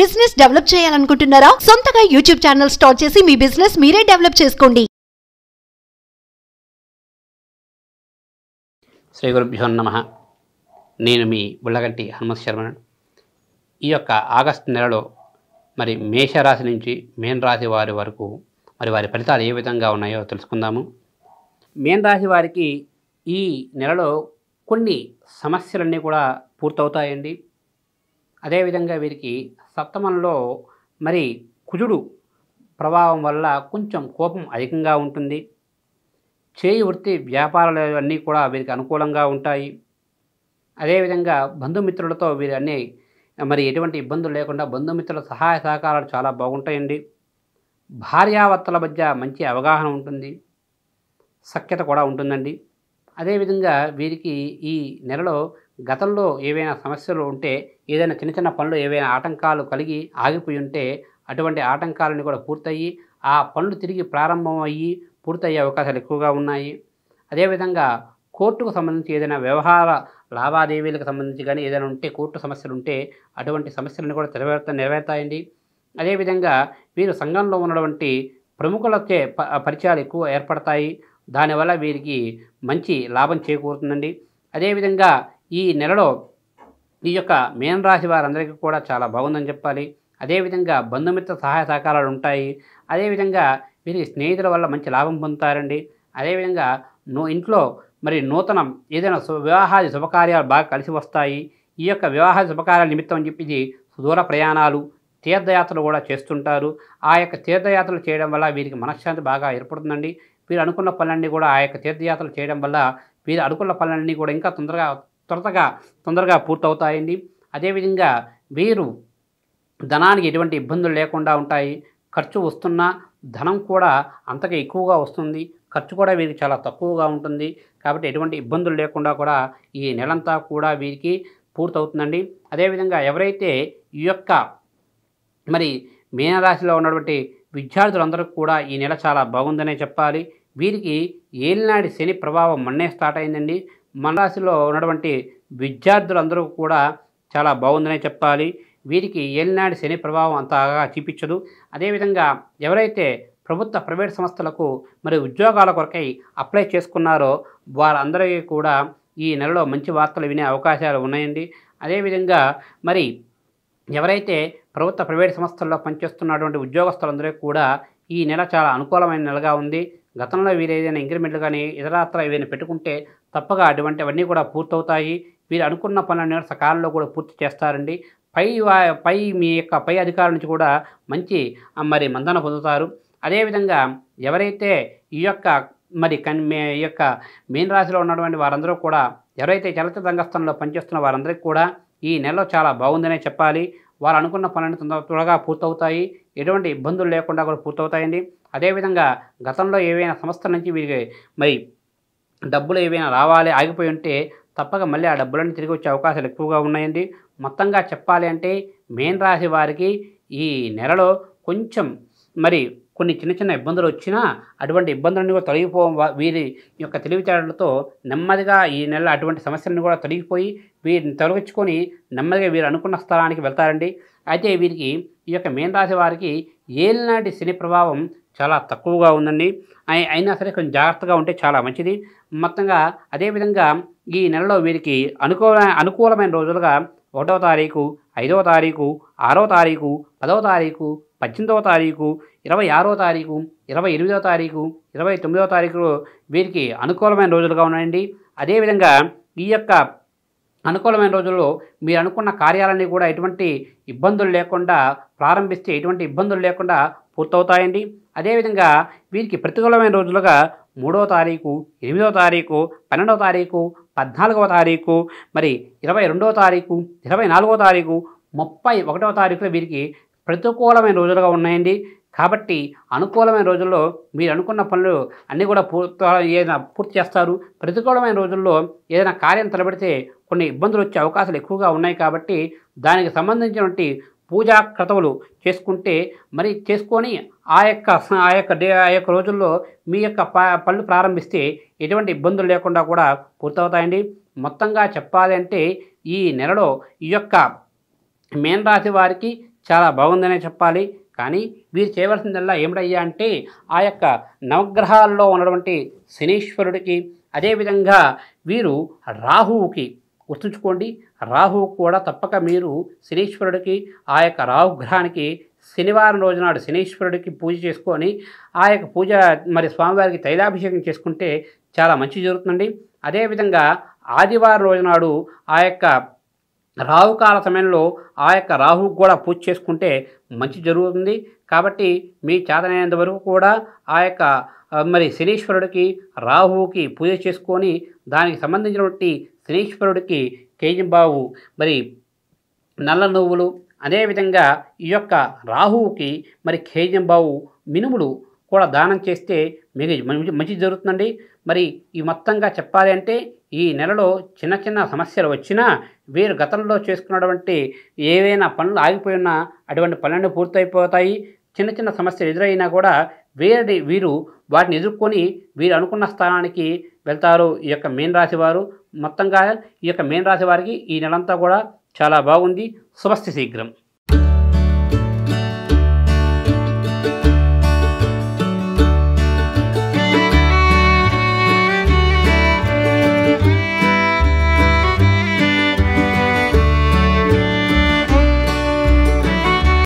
business develop చేయాలనుకుంటున్నారా సొంతగా YouTube channel start చేసి మీ బిజినెస్ మీరే డెవలప్ చేసుకోండి శ్రీ గురుభ్యో నమ నేను మీ బుల్లగంటి హనుమత్ శర్మ ఈ యొక్క ఆగస్టు నెలలో మరి మేషరాశి నుంచి మేన్ రాశి వారి వరకు మరి వారి ఫలితాలు ఏ విధంగా ఉన్నాయో తెలుసుకుందాము మేన్ రాశి వారికి ఈ నెలలో కొన్ని సమస్యలన్నీ కూడా పూర్తవుతాయండి అదేవిధంగా వీరికి సప్తమంలో మరి కుజుడు ప్రభావం వల్ల కొంచెం కోపం అధికంగా ఉంటుంది చేయి వృత్తి వ్యాపారాలు అన్నీ కూడా వీరికి అనుకూలంగా ఉంటాయి అదేవిధంగా బంధుమిత్రులతో వీరు అన్నీ మరి ఎటువంటి ఇబ్బందులు లేకుండా బంధుమిత్రుల సహాయ సహకారాలు చాలా బాగుంటాయండి భార్యాభర్తల మధ్య మంచి అవగాహన ఉంటుంది సఖ్యత కూడా ఉంటుందండి అదేవిధంగా వీరికి ఈ నెలలో గతంలో ఏవైనా సమస్యలు ఉంటే ఏదైనా చిన్న చిన్న పనులు ఏవైనా ఆటంకాలు కలిగి ఆగిపోయి ఉంటే అటువంటి ఆటంకాలను కూడా పూర్తయ్యి ఆ పనులు తిరిగి ప్రారంభం అయ్యి పూర్తయ్యే అవకాశాలు ఎక్కువగా ఉన్నాయి అదేవిధంగా కోర్టుకు సంబంధించి ఏదైనా వ్యవహార లావాదేవీలకు సంబంధించి కానీ ఏదైనా ఉంటే కోర్టు సమస్యలు ఉంటే అటువంటి సమస్యలను కూడా నెరవేర్త నెరవేర్తాయండి అదేవిధంగా వీరు సంఘంలో ఉన్నటువంటి ప్రముఖులకే పరిచయాలు ఎక్కువ ఏర్పడతాయి దానివల్ల వీరికి మంచి లాభం చేకూరుతుందండి అదేవిధంగా ఈ నెలలో ఈ యొక్క మేన్ రాశి వారందరికీ కూడా చాలా బాగుందని చెప్పాలి అదేవిధంగా బంధుమిత్ర సహాయ సహకారాలు ఉంటాయి అదేవిధంగా వీరికి స్నేహితుల వల్ల మంచి లాభం పొందుతారండి అదేవిధంగా నో ఇంట్లో మరి నూతనం ఏదైనా వివాహాది శుభకార్యాలు బాగా కలిసి వస్తాయి ఈ యొక్క వివాహాది శుభకార్యాల నిమిత్తం అని చెప్పి సుదూర ప్రయాణాలు తీర్థయాత్రలు కూడా చేస్తుంటారు ఆ యొక్క తీర్థయాత్రలు చేయడం వల్ల వీరికి మనశ్శాంతి బాగా ఏర్పడుతుందండి వీరు అనుకున్న పనులన్నీ కూడా ఆ యొక్క తీర్థయాత్రలు చేయడం వల్ల వీరు అనుకున్న పనులన్నీ కూడా ఇంకా తొందరగా త్వరగా తొందరగా పూర్తవుతాయండి అదేవిధంగా వీరు ధనానికి ఎటువంటి ఇబ్బందులు లేకుండా ఉంటాయి ఖర్చు వస్తున్నా ధనం కూడా అంతగా ఎక్కువగా వస్తుంది ఖర్చు కూడా వీరికి చాలా తక్కువగా ఉంటుంది కాబట్టి ఎటువంటి ఇబ్బందులు లేకుండా కూడా ఈ నెలంతా కూడా వీరికి పూర్తవుతుందండి అదేవిధంగా ఎవరైతే ఈ యొక్క మరి మీనరాశిలో ఉన్నటువంటి విద్యార్థులందరికీ కూడా ఈ నెల చాలా బాగుందనే చెప్పాలి వీరికి ఏలినాడి శని ప్రభావం మొన్నే స్టార్ట్ అయిందండి మన రాశిలో ఉన్నటువంటి విద్యార్థులందరూ కూడా చాలా బాగుందనే చెప్పాలి వీరికి ఏలినాడు శని ప్రభావం అంతగా చూపించదు అదేవిధంగా ఎవరైతే ప్రభుత్వ ప్రైవేట్ సంస్థలకు మరి ఉద్యోగాల కొరకై అప్లై చేసుకున్నారో వారందరికీ కూడా ఈ నెలలో మంచి వార్తలు వినే అవకాశాలు ఉన్నాయండి అదేవిధంగా మరి ఎవరైతే ప్రభుత్వ ప్రైవేట్ సంస్థల్లో పనిచేస్తున్నటువంటి ఉద్యోగస్తులందరూ కూడా ఈ నెల చాలా అనుకూలమైన నెలగా ఉంది గతంలో వీరు ఏదైనా ఇంక్రిమెంట్లు కానీ ఇతరాత్ర ఏదైనా పెట్టుకుంటే తప్పగా అటువంటివన్నీ కూడా పూర్తవుతాయి మీరు అనుకున్న పనులన్నీ సకాలంలో కూడా పూర్తి చేస్తారండి పై పై మీ యొక్క పై అధికారుల నుంచి కూడా మంచి మరి మందన పొందుతారు అదేవిధంగా ఎవరైతే ఈ యొక్క మరి కన్ మీ యొక్క మీన రాశిలో ఉన్నటువంటి వారందరూ కూడా ఎవరైతే చలత రంగస్థానంలో పనిచేస్తున్న వారందరికీ కూడా ఈ నెలలో చాలా బాగుందనే చెప్పాలి వారు అనుకున్న పనులను తొందర త్వరగా పూర్తవుతాయి ఎటువంటి ఇబ్బందులు లేకుండా కూడా పూర్తవుతాయండి అదేవిధంగా గతంలో ఏవైనా సంస్థల నుంచి వీరికి మరి డబ్బులు ఏవైనా రావాలి ఆగిపోయి ఉంటే తప్పక మళ్ళీ ఆ డబ్బులన్నీ తిరిగి వచ్చే అవకాశాలు ఎక్కువగా ఉన్నాయండి మొత్తంగా చెప్పాలి అంటే మేన్ రాశి వారికి ఈ నెలలో కొంచెం మరి కొన్ని చిన్న చిన్న ఇబ్బందులు వచ్చినా అటువంటి ఇబ్బందులన్నీ కూడా తొలగిపోవడం వీరి యొక్క తెలివితేటలతో నెమ్మదిగా ఈ నెల అటువంటి సమస్యలను కూడా తొలగిపోయి వీరిని తొలగించుకొని నెమ్మదిగా వీరు అనుకున్న స్థలానికి వెళ్తారండి అయితే వీరికి ఈ యొక్క మేన్ రాశి వారికి ఏలినాటి శని ప్రభావం చాలా తక్కువగా ఉందండి అయినా సరే కొంచెం జాగ్రత్తగా ఉంటే చాలా మంచిది మొత్తంగా అదేవిధంగా ఈ నెలలో వీరికి అనుకూల అనుకూలమైన రోజులుగా ఒకటవ తారీఖు ఐదవ తారీఖు ఆరో తారీఖు పదవ తారీఖు పద్దెనిమిదవ తారీఖు ఇరవై ఆరో తారీఖు ఇరవై ఎనిమిదవ తారీఖు ఇరవై తొమ్మిదవ తారీఖులో వీరికి అనుకూలమైన రోజులుగా ఉన్నాయండి అదేవిధంగా ఈ యొక్క అనుకూలమైన రోజుల్లో మీరు అనుకున్న కార్యాలన్నీ కూడా ఎటువంటి ఇబ్బందులు లేకుండా ప్రారంభిస్తే ఎటువంటి ఇబ్బందులు లేకుండా పూర్తవుతాయండి అదేవిధంగా వీరికి ప్రతికూలమైన రోజులుగా మూడో తారీఖు ఎనిమిదో తారీఖు పన్నెండవ తారీఖు పద్నాలుగవ తారీఖు మరి ఇరవై రెండవ తారీఖు ఇరవై నాలుగవ తారీఖు ముప్పై ఒకటవ తారీఖులో వీరికి ప్రతికూలమైన రోజులుగా ఉన్నాయండి కాబట్టి అనుకూలమైన రోజుల్లో మీరు అనుకున్న పనులు అన్నీ కూడా పూర్తి ఏదైనా పూర్తి చేస్తారు ప్రతికూలమైన రోజుల్లో ఏదైనా కార్యం తలబెడితే కొన్ని ఇబ్బందులు వచ్చే అవకాశాలు ఎక్కువగా ఉన్నాయి కాబట్టి దానికి సంబంధించినటువంటి పూజా క్రతవులు చేసుకుంటే మరి చేసుకొని ఆ యొక్క ఆ యొక్క డే ఆ యొక్క రోజుల్లో మీ యొక్క పనులు ప్రారంభిస్తే ఎటువంటి ఇబ్బందులు లేకుండా కూడా పూర్తవుతాయండి మొత్తంగా చెప్పాలి అంటే ఈ నెలలో ఈ యొక్క మేనరాశి వారికి చాలా బాగుందనే చెప్పాలి కానీ వీరు చేయవలసిందల్లా ఏమిటయ్యా అంటే ఆ యొక్క నవగ్రహాల్లో ఉన్నటువంటి శనీశ్వరుడికి అదేవిధంగా వీరు రాహువుకి గుర్తుంచుకోండి రాహువు కూడా తప్పక మీరు శనీశ్వరుడికి ఆ యొక్క రాహుగ్రహానికి శనివారం రోజునాడు శనీశ్వరుడికి పూజ చేసుకొని ఆ యొక్క పూజ మరి స్వామివారికి తైలాభిషేకం చేసుకుంటే చాలా మంచి జరుగుతుందండి అదేవిధంగా ఆదివారం రోజునాడు ఆ యొక్క రాహుకాల సమయంలో ఆ యొక్క రాహు కూడా పూజ చేసుకుంటే మంచి జరుగుతుంది కాబట్టి మీ చేతనైనంత వరకు కూడా ఆ యొక్క మరి శనీశ్వరుడికి రాహువుకి పూజ చేసుకొని దానికి సంబంధించినటువంటి శనీశ్వరుడికి కేజంబాబు మరి నల్ల నువ్వులు అదేవిధంగా ఈ యొక్క రాహువుకి మరి కేజంబాబు మినుములు కూడా దానం చేస్తే మీకు మంచి జరుగుతుందండి మరి ఈ మొత్తంగా చెప్పాలి అంటే ఈ నెలలో చిన్న చిన్న సమస్యలు వచ్చినా వీరు గతంలో చేసుకున్నటువంటి ఏవైనా పనులు ఆగిపోయినా అటువంటి పనులన్నీ పూర్తయిపోతాయి చిన్న చిన్న సమస్యలు ఎదురైనా కూడా వీరి వీరు వాటిని ఎదుర్కొని వీరు అనుకున్న స్థానానికి వెళ్తారు ఈ యొక్క మీన రాశి వారు మొత్తంగా ఈ యొక్క మీన రాశి వారికి ఈ నెలంతా కూడా చాలా బాగుంది శుభస్థి శీఘ్రం